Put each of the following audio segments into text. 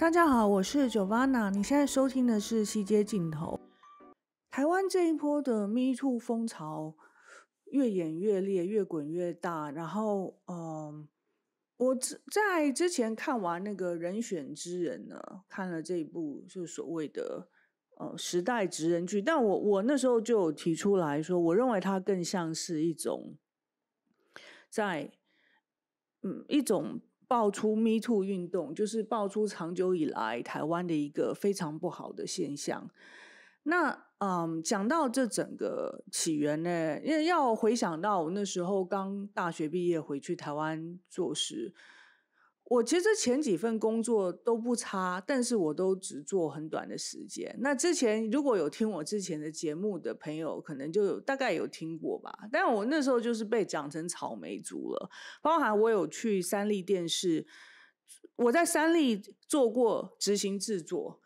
大家好，我是 g i o v a n a 你现在收听的是《西街镜头》。台湾这一波的 Me Too 风潮越演越烈，越滚越大。然后，嗯，我之在之前看完那个人选之人呢，看了这一部就是所谓的呃时代职人剧，但我我那时候就有提出来说，我认为它更像是一种在嗯一种。爆出 Me Too 运动，就是爆出长久以来台湾的一个非常不好的现象。那嗯，讲到这整个起源呢，因为要回想到我那时候刚大学毕业回去台湾做事。我其实前几份工作都不差，但是我都只做很短的时间。那之前如果有听我之前的节目的朋友，可能就大概有听过吧。但我那时候就是被讲成草莓族了，包含我有去三立电视，我在三立做过执行制作，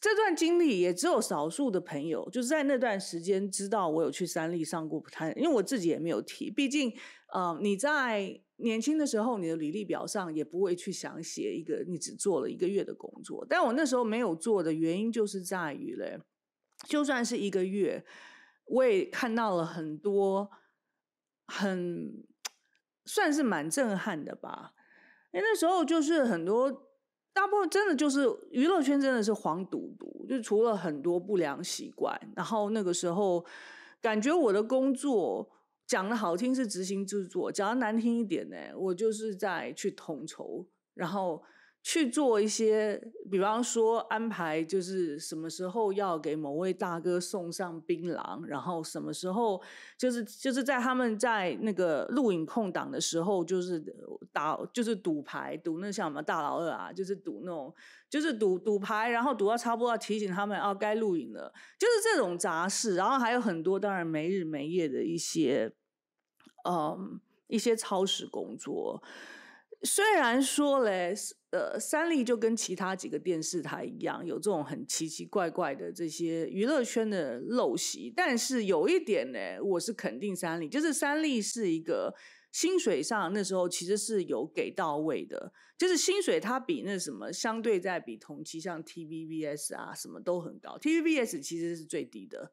这段经历也只有少数的朋友就是在那段时间知道我有去三立上过太，因为我自己也没有提。毕竟，呃，你在。年轻的时候，你的履历表上也不会去想写一个你只做了一个月的工作。但我那时候没有做的原因就是在于嘞，就算是一个月，我也看到了很多，很算是蛮震撼的吧。因为那时候就是很多，大部分真的就是娱乐圈真的是黄赌毒，就除了很多不良习惯，然后那个时候感觉我的工作。讲的好听是执行制作，讲的难听一点呢，我就是在去统筹，然后去做一些，比方说安排，就是什么时候要给某位大哥送上槟榔，然后什么时候就是就是在他们在那个录影空档的时候，就是打就是赌牌，赌那像什么大老二啊，就是赌那种就是赌赌牌，然后赌到差不多要提醒他们哦该录影了，就是这种杂事，然后还有很多当然没日没夜的一些。嗯，一些超时工作，虽然说嘞，呃，三立就跟其他几个电视台一样，有这种很奇奇怪怪的这些娱乐圈的陋习。但是有一点呢，我是肯定三立，就是三立是一个薪水上那时候其实是有给到位的，就是薪水它比那什么相对在比同期像 TVBS 啊什么都很高，TVBS 其实是最低的。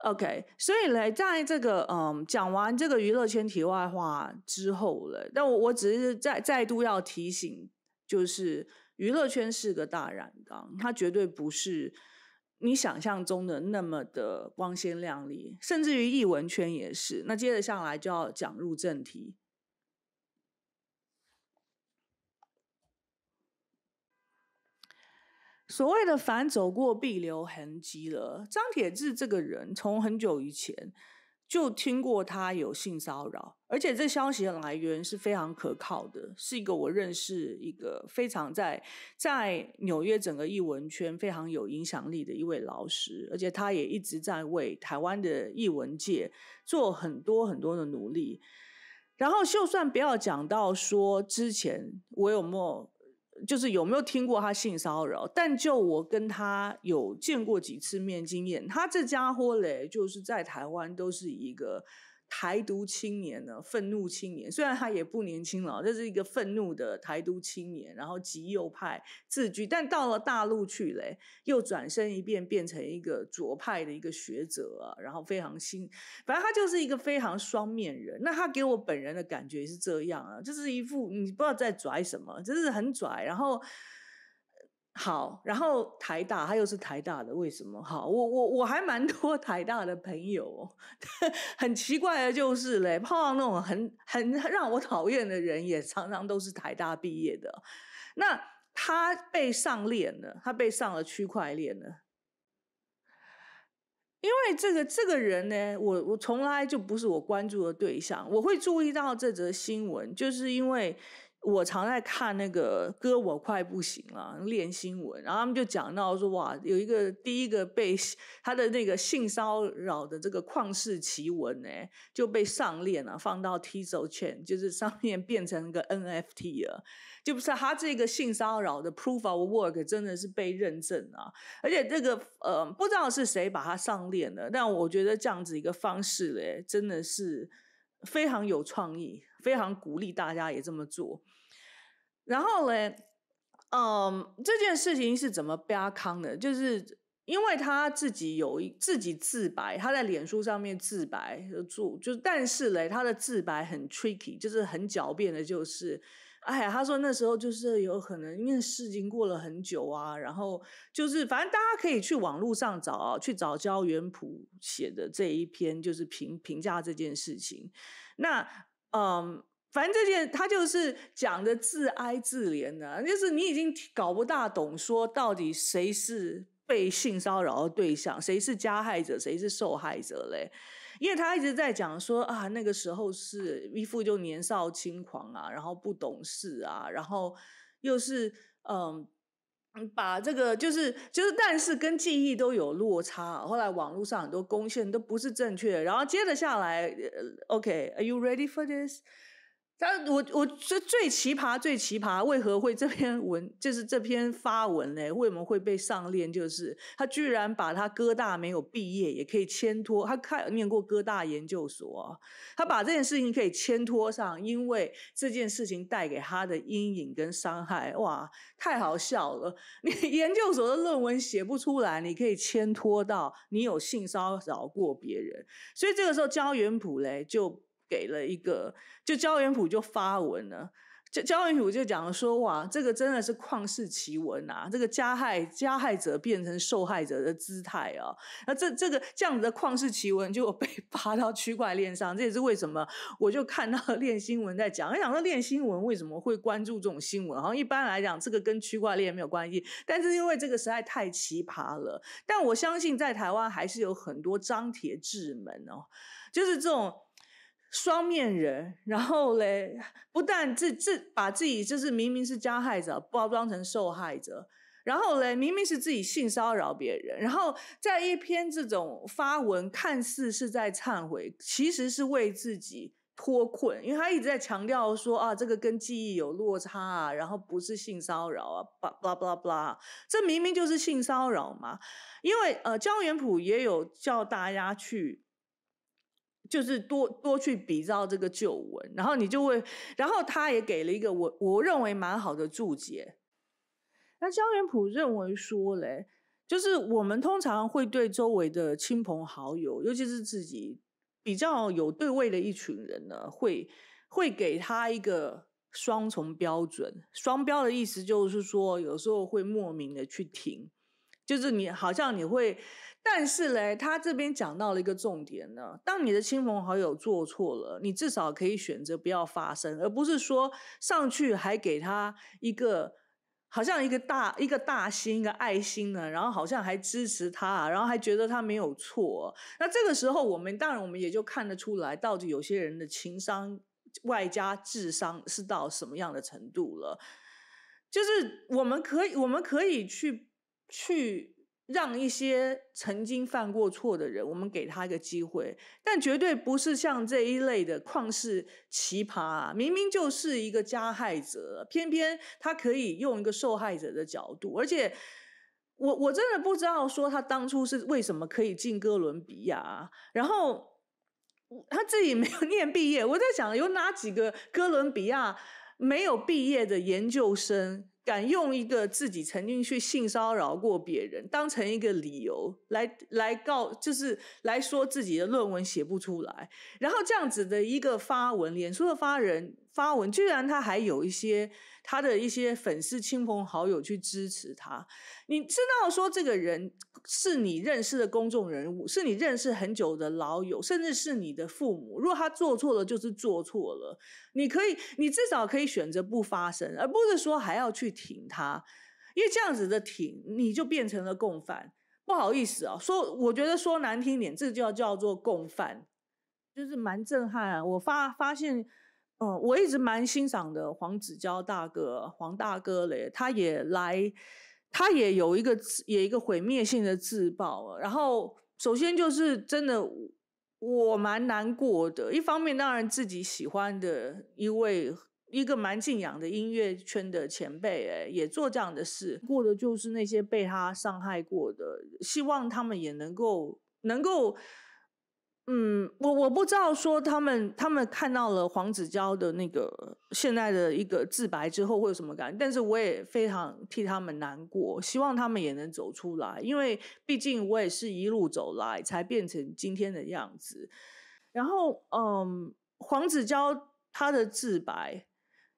OK，所以呢，在这个嗯讲完这个娱乐圈题外话之后了，但我我只是再再度要提醒，就是娱乐圈是个大染缸，它绝对不是你想象中的那么的光鲜亮丽，甚至于艺文圈也是。那接着下来就要讲入正题。所谓的“凡走过，必留痕迹”了。张铁志这个人，从很久以前就听过他有性骚扰，而且这消息的来源是非常可靠的，是一个我认识一个非常在在纽约整个译文圈非常有影响力的一位老师，而且他也一直在为台湾的译文界做很多很多的努力。然后，就算不要讲到说之前我有没有。就是有没有听过他性骚扰？但就我跟他有见过几次面经验，他这家伙嘞，就是在台湾都是一个。台独青年呢，愤怒青年，虽然他也不年轻了，这是一个愤怒的台独青年，然后极右派自居，但到了大陆去嘞，又转身一变，变成一个左派的一个学者啊，然后非常新，反正他就是一个非常双面人。那他给我本人的感觉是这样啊，就是一副你不知道在拽什么，就是很拽，然后。好，然后台大，他又是台大的，为什么？好，我我我还蛮多 台大的朋友，很奇怪的就是嘞，碰到那种很很让我讨厌的人，也常常都是台大毕业的。那他被上链了，他被上了区块链了，因为这个这个人呢，我我从来就不是我关注的对象，我会注意到这则新闻，就是因为。我常在看那个哥，我快不行了，练新闻。然后他们就讲到说，哇，有一个第一个被他的那个性骚扰的这个旷世奇闻，哎，就被上链了，放到 t e z o Chain，就是上面变成一个 NFT 了。就不是他这个性骚扰的 proof of work 真的是被认证啊，而且这个呃，不知道是谁把它上链了。但我觉得这样子一个方式，哎，真的是非常有创意。非常鼓励大家也这么做。然后嘞，嗯，这件事情是怎么被阿康的？就是因为他自己有一自己自白，他在脸书上面自白，做就但是嘞，他的自白很 tricky，就是很狡辩的，就是哎，呀，他说那时候就是有可能因为事情过了很久啊，然后就是反正大家可以去网络上找啊，去找焦元溥写的这一篇，就是评评价这件事情，那。嗯，反正这件他就是讲的自哀自怜的，就是你已经搞不大懂，说到底谁是被性骚扰的对象，谁是加害者，谁是受害者嘞？因为他一直在讲说啊，那个时候是一副就年少轻狂啊，然后不懂事啊，然后又是嗯。把这个就是就是，但是跟记忆都有落差。后来网络上很多贡献都不是正确然后接着下来，OK，Are you ready for this？他我我最最奇葩最奇葩，为何会这篇文 就是这篇发文呢？为什么会被上链？就是他居然把他哥大没有毕业也可以牵拖，他看念过哥大研究所，他把这件事情可以牵拖上，因为这件事情带给他的阴影跟伤害，哇，太好笑了！你研究所的论文写不出来，你可以牵拖到你有性骚扰过别人，所以这个时候焦元溥嘞就。给了一个，就焦元普就发文了，焦焦远普就讲说，哇，这个真的是旷世奇闻啊！这个加害加害者变成受害者的姿态啊！那这这个这样子的旷世奇闻就被 扒到区块链上，这也是为什么我就看到练新闻在讲，我想说练新闻为什么会关注这种新闻？好像一般来讲，这个跟区块链没有关系，但是因为这个实在太奇葩了。但我相信在台湾还是有很多张铁志们哦，就是这种。双面人，然后嘞，不但自自把自己就是明明是加害者，包装成受害者，然后嘞，明明是自己性骚扰别人，然后在一篇这种发文，看似是在忏悔，其实是为自己脱困，因为他一直在强调说啊，这个跟记忆有落差啊，然后不是性骚扰啊，巴拉巴拉巴拉，这明明就是性骚扰嘛，因为呃，江原普也有叫大家去。就是多多去比照这个旧文，然后你就会，然后他也给了一个我我认为蛮好的注解。那萧元普认为说嘞，就是我们通常会对周围的亲朋好友，尤其是自己比较有对位的一群人呢，会会给他一个双重标准。双标的意思就是说，有时候会莫名的去停，就是你好像你会。但是嘞，他这边讲到了一个重点呢。当你的亲朋好友做错了，你至少可以选择不要发声，而不是说上去还给他一个好像一个大一个大心一个爱心呢，然后好像还支持他，然后还觉得他没有错。那这个时候，我们当然我们也就看得出来，到底有些人的情商外加智商是到什么样的程度了。就是我们可以，我们可以去去。让一些曾经犯过错的人，我们给他一个机会，但绝对不是像这一类的旷世奇葩，明明就是一个加害者，偏偏他可以用一个受害者的角度。而且，我我真的不知道说他当初是为什么可以进哥伦比亚，然后他自己没有 念毕业。我在想，有哪几个哥伦比亚没有毕业的研究生？敢用一个自己曾经去性骚扰过别人当成一个理由来来告，就是来说自己的论文写不出来，然后这样子的一个发文，脸书的发文。发文居然他还有一些他的一些粉丝、亲朋好友去支持他。你知道说这个人是你认识的公众人物，是你认识很久的老友，甚至是你的父母。如果他做错了，就是做错了。你可以，你至少可以选择不发声，而不是说还要去挺他。因为这样子的挺，你就变成了共犯。不好意思啊，说我觉得说难听点，这叫叫做共犯，就是蛮震撼。啊。我发发现。嗯，我一直蛮欣赏的黄子佼大哥，黄大哥嘞，他也来，他也有一个也一个毁灭性的自爆。然后首先就是真的，我蛮难过的。一方面当然自己喜欢的一位一个蛮敬仰的音乐圈的前辈，哎，也做这样的事，过的就是那些被他伤害过的，希望他们也能够能够。嗯，我我不知道说他们他们看到了黄子佼的那个现在的一个自白之后会有什么感，但是我也非常替他们难过，希望他们也能走出来，因为毕竟我也是一路走来才变成今天的样子。然后，嗯，黄子佼他的自白。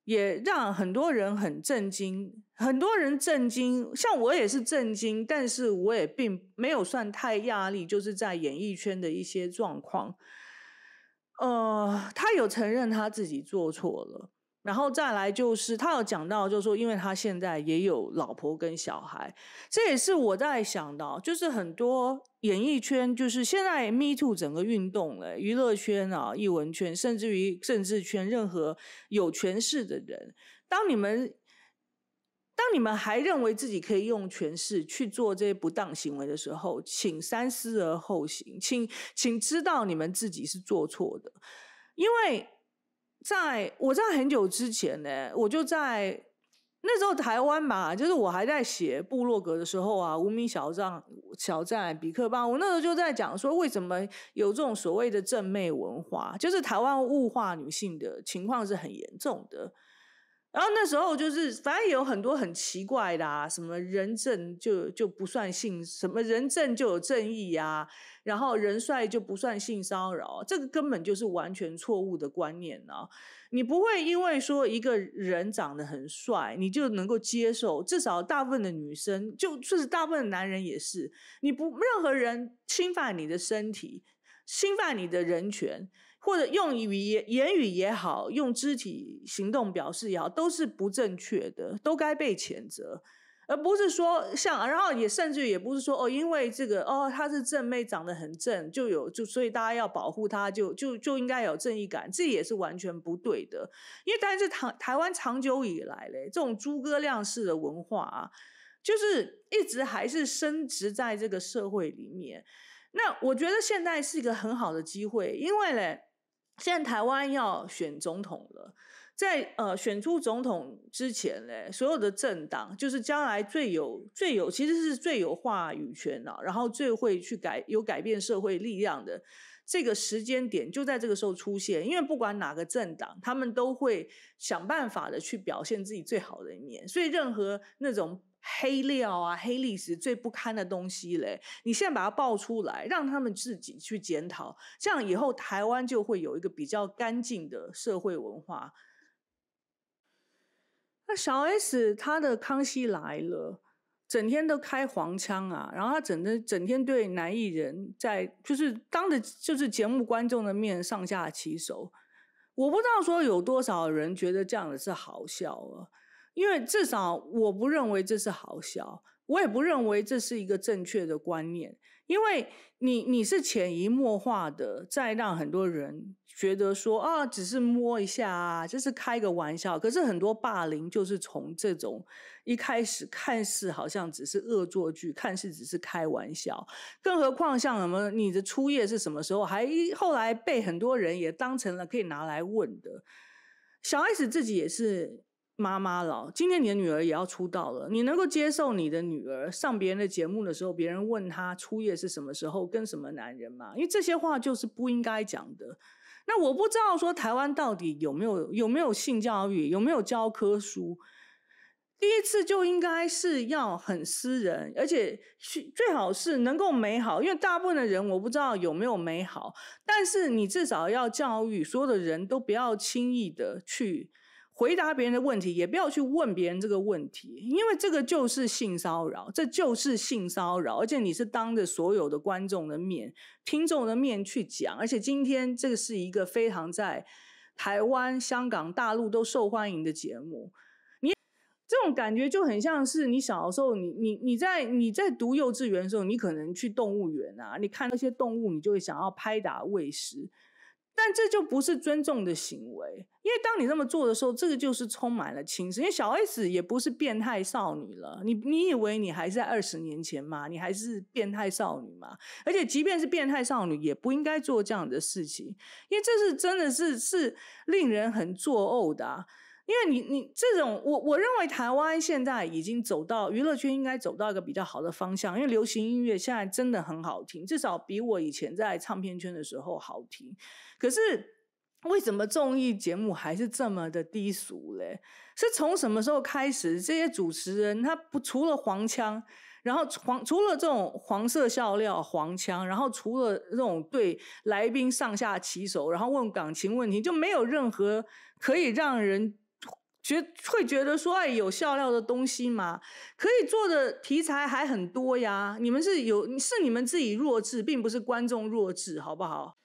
也让很多人很震惊，很多人震惊，像我也是震惊，但是我也并没有算太压力，就是在演艺圈的一些状况。呃，他有承认他自己做错了。然后再来就是，他有讲到，就是说，因为他现在也有老婆跟小孩，这也是我在想到，就是很多演艺圈，就是现在 Me Too 整个运动了，娱乐圈啊，艺文圈，甚至于政治圈，任何有权势的人，当你们当你们还认为自己可以用权势去做这些不当行为的时候，请三思而后行，请请知道你们自己是做错的，因为。在我在很久之前呢，我就在那时候台湾吧，就是我还在写部落格的时候啊，无名小站、小站比克邦，我那时候就在讲说，为什么有这种所谓的正妹文化，就是台湾物化女性的情况是很严重的。然后那时候就是，反正有很多很奇怪的啊，什么人正就就不算性，什么人正就有正义呀，然后人帅就不算性骚扰，这个根本就是完全错误的观念啊！你不会因为说一个人长得很帅，你就能够接受，至少大部分的女生，就甚至大部分的男人也是，你不任何人侵犯你的身体，侵犯你的人权。或者用语言言语也好，用肢体行动表示也好，都是不正确的，都该被谴责，而不是说像，然后也甚至也不是说哦，因为这个哦，他是正妹，长得很正，就有就所以大家要保护他，就就就应该有正义感，这也是完全不对的。因为但是台台湾长久以来嘞，这种诸葛亮式的文化啊，就是一直还是升值在这个社会里面。那我觉得现在是一个很好的机会，因为嘞。现在台湾要选总统了，在呃选出总统之前嘞，所有的政党就是将来最有最有其实是最有话语权呐，然后最会去改有改变社会力量的这个时间点，就在这个时候出现。因为不管哪个政党，他们都会想办法的去表现自己最好的一面，所以任何那种。黑料啊，黑历史最不堪的东西嘞！你现在把它爆出来，让他们自己去检讨，这样以后台湾就会有一个比较干净的社会文化。那小 S 她的《康熙来了》整天都开黄腔啊，然后他整天整天对男艺人在就是当着就是节目观众的面上下其手，我不知道说有多少人觉得这样的是好笑啊。因为至少我不认为这是好笑，我也不认为这是一个正确的观念。因为你你是潜移默化的在让很多人觉得说啊，只是摸一下啊，就是开个玩笑。可是很多霸凌就是从这种一开始，看似好像只是恶作剧，看似只是开玩笑。更何况像什么你的初夜是什么时候，还后来被很多人也当成了可以拿来问的。小 S 自己也是。妈妈了，今天你的女儿也要出道了。你能够接受你的女儿上别人的节目的时候，别人问她初夜是什么时候，跟什么男人吗？因为这些话就是不应该讲的。那我不知道说台湾到底有没有有没有性教育，有没有教科书？第一次就应该是要很私人，而且最好是能够美好，因为大部分的人我不知道有没有美好。但是你至少要教育所有的人都不要轻易的去。回答别人的问题，也不要去问别人这个问题，因为这个就是性骚扰，这就是性骚扰，而且你是当着所有的观众的面、听众的面去讲，而且今天这个是一个非常在台湾、香港、大陆都受欢迎的节目，你这种感觉就很像是你小时候，你你你在你在读幼稚园的时候，你可能去动物园啊，你看那些动物，你就会想要拍打喂食。但这就不是尊重的行为，因为当你那么做的时候，这个就是充满了轻视。因为小 S 也不是变态少女了，你你以为你还是二十年前吗？你还是变态少女吗？而且，即便是变态少女，也不应该做这样的事情，因为这是真的是是令人很作呕的。因为你你这种，我我认为台湾现在已经走到娱乐圈，应该走到一个比较好的方向。因为流行音乐现在真的很好听，至少比我以前在唱片圈的时候好听。可是为什么综艺节目还是这么的低俗嘞？是从什么时候开始，这些主持人他不除了黄腔，然后黄除了这种黄色笑料、黄腔，然后除了这种对来宾上下其手，然后问感情问题，就没有任何可以让人觉会觉得说哎有笑料的东西嘛？可以做的题材还很多呀！你们是有是你们自己弱智，并不是观众弱智，好不好？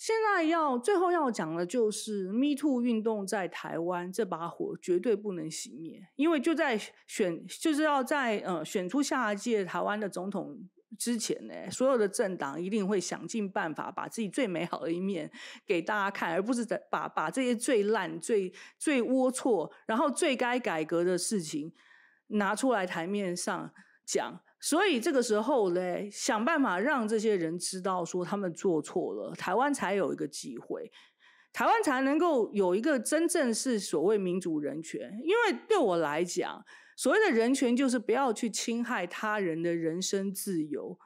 现在要最后要讲的就是 Me Too 运动在台湾这把火绝对不能熄灭，因为就在选，就是要在呃选出下一届台湾的总统之前呢，所有的政党一定会想尽办法把自己最美好的一面给大家看，而不是把把这些最烂、最最龌龊，然后最该改革的事情拿出来台面上讲。所以这个时候嘞，想办法让这些人知道说他们做错了，台湾才有一个机会，台湾才能够有一个真正是所谓民主人权。因为对我来讲，所谓的人权就是不要去侵害他人的人身自由。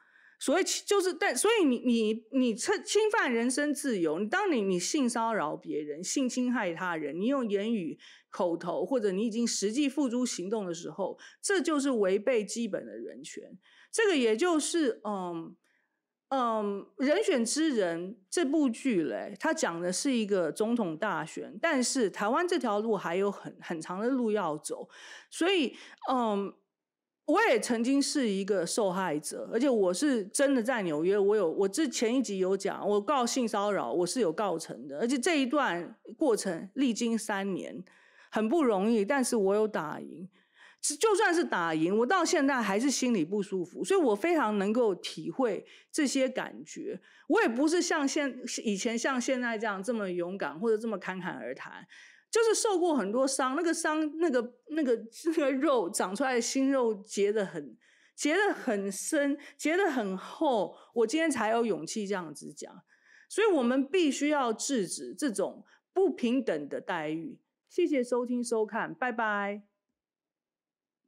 所以就是，但所以你你你趁侵犯人身自由，当你你性骚扰别人、性侵害他人，你用言语、口头或者你已经实际付诸行动的时候，这就是违背基本的人权。这个也就是，嗯嗯，《人选之人》这部剧嘞，它讲的是一个总统大选，但是台湾这条路还有很很长的路要走，所以嗯。我也曾经是一个受害者，而且我是真的在纽约。我有，我之前一集有讲，我告性骚扰，我是有告成的，而且这一段过程历经三年，很不容易。但是我有打赢，就算是打赢，我到现在还是心里不舒服。所以我非常能够体会这些感觉。我也不是像现以前像现在这样这么勇敢，或者这么侃侃而谈。就是受过很多伤，那个伤，那个那个那个肉长出来的新肉结得很结得很深，结得很厚。我今天才有勇气这样子讲，所以我们必须要制止这种不平等的待遇。谢谢收听收看，拜拜。